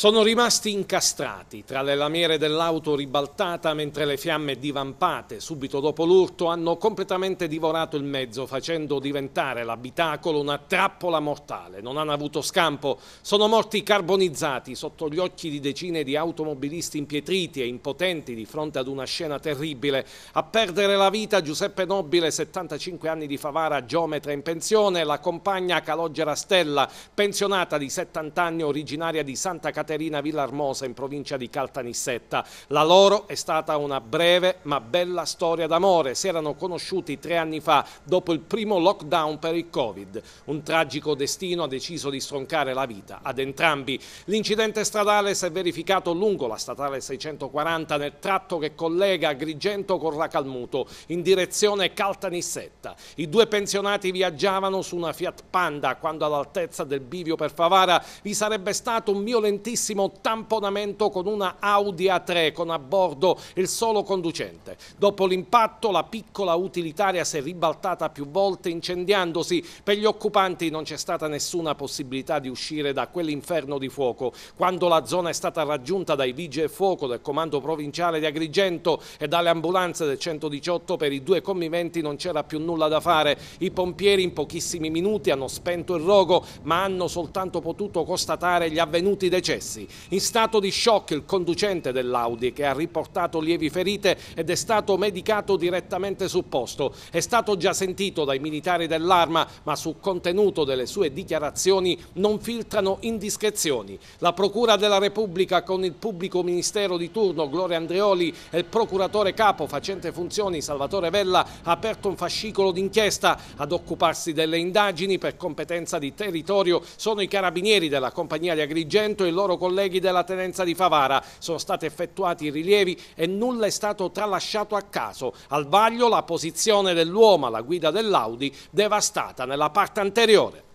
Sono rimasti incastrati tra le lamiere dell'auto ribaltata mentre le fiamme divampate subito dopo l'urto hanno completamente divorato il mezzo facendo diventare l'abitacolo una trappola mortale. Non hanno avuto scampo, sono morti carbonizzati sotto gli occhi di decine di automobilisti impietriti e impotenti di fronte ad una scena terribile. A perdere la vita Giuseppe Nobile, 75 anni di Favara, geometra in pensione, la compagna Calogera Stella, pensionata di 70 anni originaria di Santa Caterina Caterina Villarmosa in provincia di Caltanissetta. La loro è stata una breve ma bella storia d'amore. Si erano conosciuti tre anni fa dopo il primo lockdown per il Covid. Un tragico destino ha deciso di stroncare la vita ad entrambi. L'incidente stradale si è verificato lungo la statale 640 nel tratto che collega Grigento con Racalmuto in direzione Caltanissetta. I due pensionati viaggiavano su una Fiat Panda quando all'altezza del bivio per Favara vi sarebbe stato un violentissimo velocissimo tamponamento con una Audi A3 con a bordo il solo conducente. Dopo l'impatto la piccola utilitaria si è ribaltata più volte incendiandosi. Per gli occupanti non c'è stata nessuna possibilità di uscire da quell'inferno di fuoco. Quando la zona è stata raggiunta dai vigili fuoco del comando provinciale di Agrigento e dalle ambulanze del 118 per i due commiventi non c'era più nulla da fare. I pompieri in pochissimi minuti hanno spento il rogo ma hanno soltanto potuto constatare gli avvenuti decenni decessi. In stato di shock il conducente dell'Audi che ha riportato lievi ferite ed è stato medicato direttamente sul posto. È stato già sentito dai militari dell'arma ma sul contenuto delle sue dichiarazioni non filtrano indiscrezioni. La Procura della Repubblica con il pubblico ministero di turno Gloria Andreoli e il procuratore capo facente funzioni Salvatore Vella ha aperto un fascicolo d'inchiesta ad occuparsi delle indagini per competenza di territorio sono i carabinieri della compagnia di Agrigento e il loro loro colleghi della tenenza di Favara. Sono stati effettuati i rilievi e nulla è stato tralasciato a caso. Al vaglio la posizione dell'uomo alla guida dell'Audi devastata nella parte anteriore.